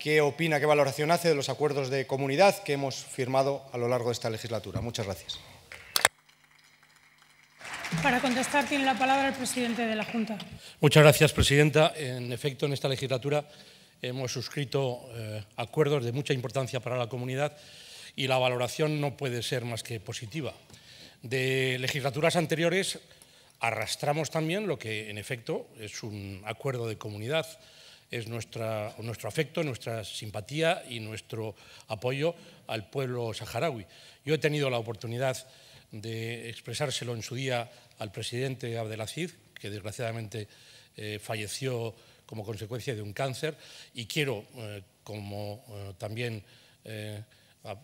qué opina, qué valoración hace de los acuerdos de comunidad que hemos firmado a lo largo de esta legislatura. Muchas gracias. Para contestar tiene la palabra el presidente de la Junta. Muchas gracias, presidenta. En efecto, en esta legislatura hemos suscrito eh, acuerdos de mucha importancia para la comunidad y la valoración no puede ser más que positiva. De legislaturas anteriores arrastramos también lo que, en efecto, es un acuerdo de comunidad es nuestro afecto, nuestra simpatía y nuestro apoyo al pueblo saharaui. Yo he tenido la oportunidad de expresárselo en su día al presidente Abdelaziz, que desgraciadamente eh, falleció como consecuencia de un cáncer, y quiero, eh, como eh, también a,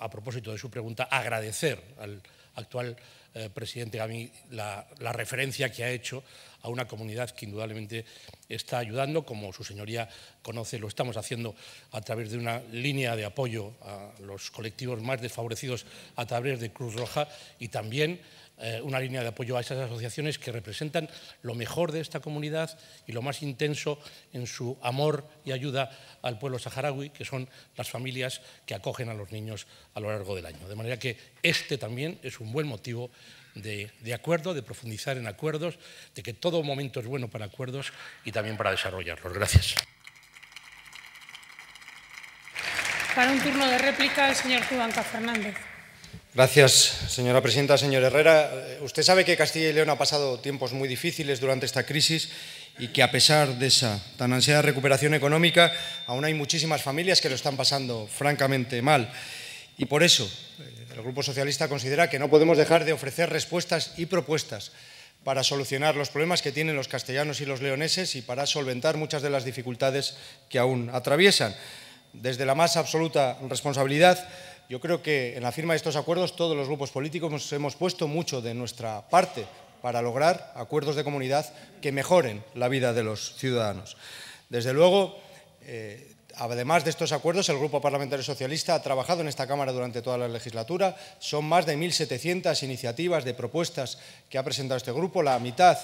a, propósito de su pregunta, agradecer al actual eh, presidente Gami, la, la, referencia que ha hecho a una comunidad que indudablemente está ayudando, como su señoría conoce, lo estamos haciendo a través de una línea de apoyo a los colectivos más desfavorecidos a través de Cruz Roja y también eh, una línea de apoyo a esas asociaciones que representan lo mejor de esta comunidad y lo más intenso en su amor y ayuda al pueblo saharaui, que son las familias que acogen a los niños a lo largo del año. De manera que este también es un buen motivo de, de, acuerdo, de profundizar en acuerdos, de que todo momento es bueno para acuerdos y también para desarrollarlos. Gracias. Para un turno de réplica, el señor Juanca Fernández. Gracias, señora presidenta. Señor Herrera, eh, usted sabe que Castilla y León ha pasado tiempos muy difíciles durante esta crisis y que a pesar de esa tan ansiada recuperación económica, aún hay muchísimas familias que lo están pasando francamente mal. Y por eso eh, el Grupo Socialista considera que no podemos dejar de ofrecer respuestas y propuestas para solucionar los problemas que tienen los castellanos y los leoneses y para solventar muchas de las dificultades que aún atraviesan. Desde la más absoluta responsabilidad, yo creo que en la firma de estos acuerdos todos los grupos políticos hemos puesto mucho de nuestra parte para lograr acuerdos de comunidad que mejoren la vida de los ciudadanos. Desde luego, eh, Además de estos acuerdos, el Grupo Parlamentario Socialista ha trabajado en esta Cámara durante toda la legislatura. Son más de 1.700 iniciativas de propuestas que ha presentado este grupo, la mitad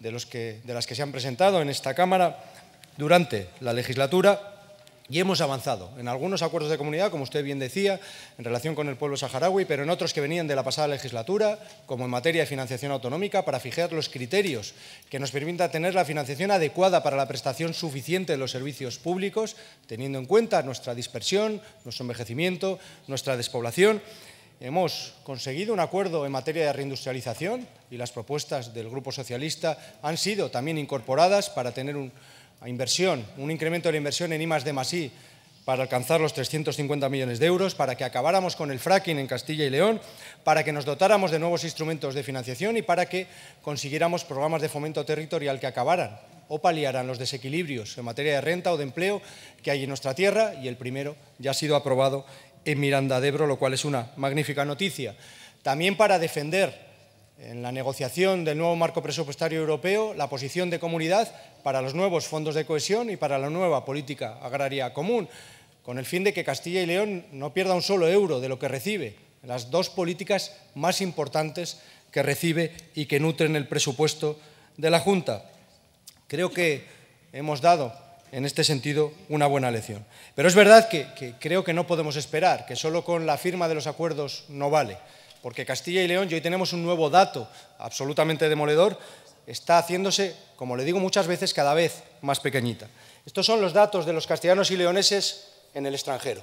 de, de las que se han presentado en esta Cámara durante la legislatura. Y hemos avanzado en algunos acuerdos de comunidad, como usted bien decía, en relación con el pueblo saharaui, pero en otros que venían de la pasada legislatura, como en materia de financiación autonómica, para fijar los criterios que nos permitan tener la financiación adecuada para la prestación suficiente de los servicios públicos, teniendo en cuenta nuestra dispersión, nuestro envejecimiento, nuestra despoblación. Hemos conseguido un acuerdo en materia de reindustrialización y las propuestas del Grupo Socialista han sido también incorporadas para tener un a inversión, un incremento de la inversión en I para alcanzar los 350 millones de euros, para que acabáramos con el fracking en Castilla y León, para que nos dotáramos de nuevos instrumentos de financiación y para que consiguiéramos programas de fomento territorial que acabaran o paliaran los desequilibrios en materia de renta o de empleo que hay en nuestra tierra y el primero ya ha sido aprobado en Miranda de Ebro, lo cual es una magnífica noticia. También para defender en la negociación del nuevo marco presupuestario europeo la posición de comunidad para los nuevos fondos de cohesión y para la nueva política agraria común, con el fin de que Castilla y León no pierda un solo euro de lo que recibe, las dos políticas más importantes que recibe y que nutren el presupuesto de la Junta. Creo que hemos dado en este sentido una buena lección. Pero es verdad que, que creo que no podemos esperar, que solo con la firma de los acuerdos no vale porque Castilla y León, y hoy tenemos un nuevo dato absolutamente demoledor, está haciéndose, como le digo muchas veces, cada vez más pequeñita. Estos son los datos de los castellanos y leoneses en el extranjero.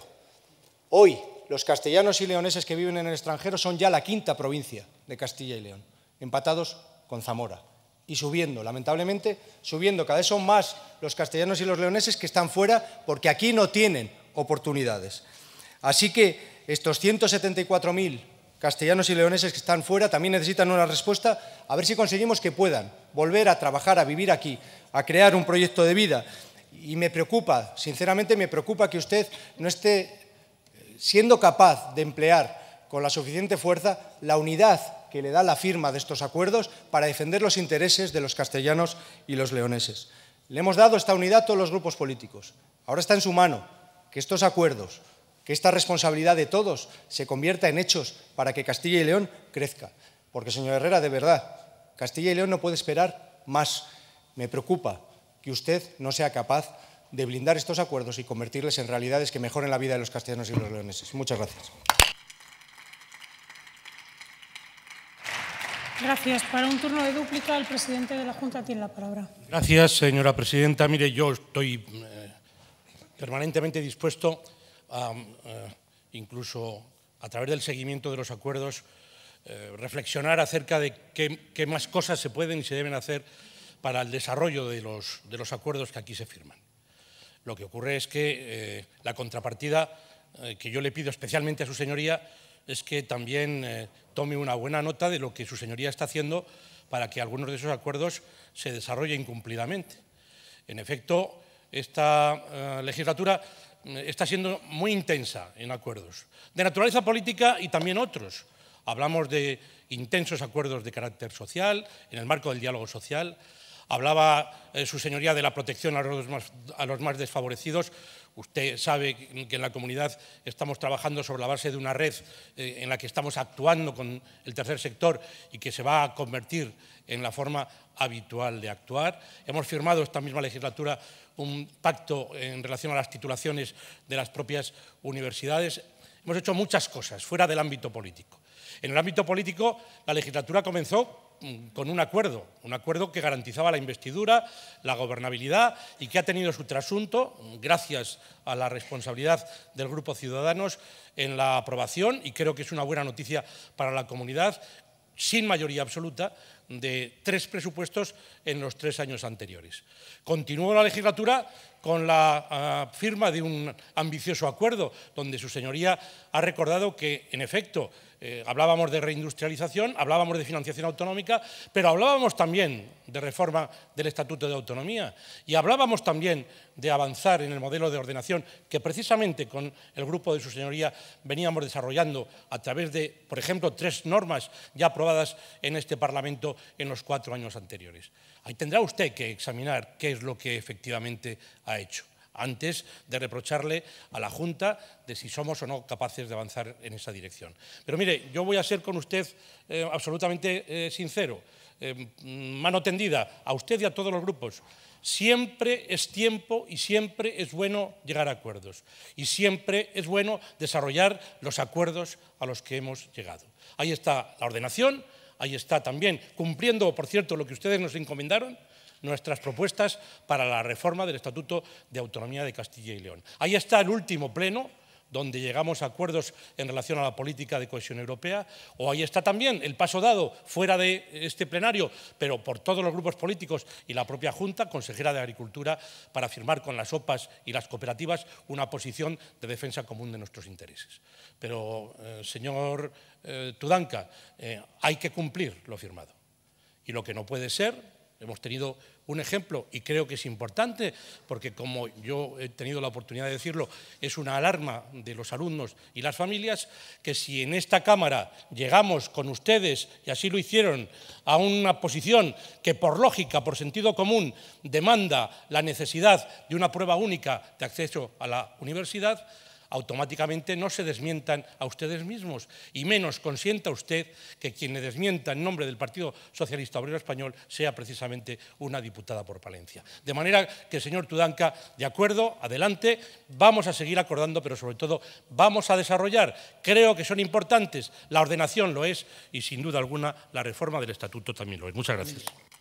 Hoy, los castellanos y leoneses que viven en el extranjero son ya la quinta provincia de Castilla y León, empatados con Zamora. Y subiendo, lamentablemente, subiendo. Cada vez son más los castellanos y los leoneses que están fuera porque aquí no tienen oportunidades. Así que estos 174.000 castellanos y leoneses que están fuera también necesitan una respuesta, a ver si conseguimos que puedan volver a trabajar, a vivir aquí, a crear un proyecto de vida. Y me preocupa, sinceramente me preocupa que usted no esté siendo capaz de emplear con la suficiente fuerza la unidad que le da la firma de estos acuerdos para defender los intereses de los castellanos y los leoneses. Le hemos dado esta unidad a todos los grupos políticos. Ahora está en su mano que estos acuerdos que esta responsabilidad de todos se convierta en hechos para que Castilla y León crezca. Porque, señor Herrera, de verdad, Castilla y León no puede esperar más. Me preocupa que usted no sea capaz de blindar estos acuerdos y convertirles en realidades que mejoren la vida de los castellanos y los leoneses. Muchas gracias. Gracias. Para un turno de dúplica, el presidente de la Junta tiene la palabra. Gracias, señora presidenta. Mire, yo estoy eh, permanentemente dispuesto eh, incluso a través del seguimiento de los acuerdos, eh, reflexionar acerca de qué, más cosas se pueden y se deben hacer para el desarrollo de los, acuerdos que aquí se firman. Lo que ocurre es que eh, la contrapartida que yo le pido especialmente a su señoría es que también tome una buena nota de lo que su señoría está haciendo para que algunos de esos acuerdos se desarrollen cumplidamente. En efecto, esta legislatura está siendo muy intensa en acuerdos, de naturaleza política y también otros. Hablamos de intensos acuerdos de carácter social, en el marco del diálogo social. Hablaba eh, su señoría de la protección a los, más, a los más desfavorecidos. Usted sabe que en la comunidad estamos trabajando sobre la base de una red eh, en la que estamos actuando con el tercer sector y que se va a convertir en la forma habitual de actuar. Hemos firmado esta misma legislatura un pacto en relación a las titulaciones de las propias universidades. Hemos hecho muchas cosas fuera del ámbito político. En el ámbito político, la legislatura comenzó mm, con un acuerdo, un acuerdo que garantizaba la investidura, la gobernabilidad y que ha tenido su trasunto, mm, gracias a la responsabilidad del Grupo Ciudadanos, en la aprobación, y creo que es una buena noticia para la comunidad, sin mayoría absoluta, de tres presupuestos en los tres años anteriores. Continuó la legislatura con la ah, firma de un ambicioso acuerdo, donde su señoría ha recordado que, en efecto, eh, hablábamos de reindustrialización, hablábamos de financiación autonómica, pero hablábamos también de reforma del Estatuto de Autonomía y hablábamos también de avanzar en el modelo de ordenación que precisamente con el grupo de su señoría veníamos desarrollando a través de, por ejemplo, tres normas ya aprobadas en este Parlamento en los cuatro años anteriores. Y tendrá usted que examinar qué es lo que efectivamente ha hecho, antes de reprocharle a la Junta de si somos o no capaces de avanzar en esa dirección. Pero mire, yo voy a ser con usted eh, absolutamente eh, sincero, em, mano tendida a usted y a todos los grupos. Siempre es tiempo y siempre es bueno llegar a acuerdos. Y siempre es bueno desarrollar los acuerdos a los que hemos llegado. Ahí está la ordenación ahí está también, cumpliendo, por cierto, lo que ustedes nos encomendaron, nuestras propuestas para la reforma del Estatuto de Autonomía de Castilla y León. Ahí está el último pleno donde llegamos a acuerdos en relación a la política de cohesión europea, o ahí está también el paso dado fuera de este plenario, pero por todos los grupos políticos y la propia Junta, consejera de Agricultura, para firmar con las OPAs y las cooperativas una posición de defensa común de nuestros intereses. Pero, eh, señor Tudanka, eh, Tudanca, eh, hay que cumplir lo firmado. Y lo que no puede ser Hemos tenido un ejemplo y creo que es importante porque, como yo he tenido la oportunidad de decirlo, es una alarma de los alumnos y las familias que si en esta Cámara llegamos con ustedes, y así lo hicieron, a una posición que por lógica, por sentido común, demanda la necesidad de una prueba única de acceso a la universidad, automáticamente no se desmientan a ustedes mismos, y menos consienta usted que quien le desmienta en nombre del Partido Socialista Obrero Español sea precisamente una diputada por Palencia. De manera que, señor Tudanca, de acuerdo, adelante, vamos a seguir acordando, pero sobre todo vamos a desarrollar. Creo que son importantes, la ordenación lo es, y sin duda alguna la reforma del Estatuto también lo es. Muchas gracias.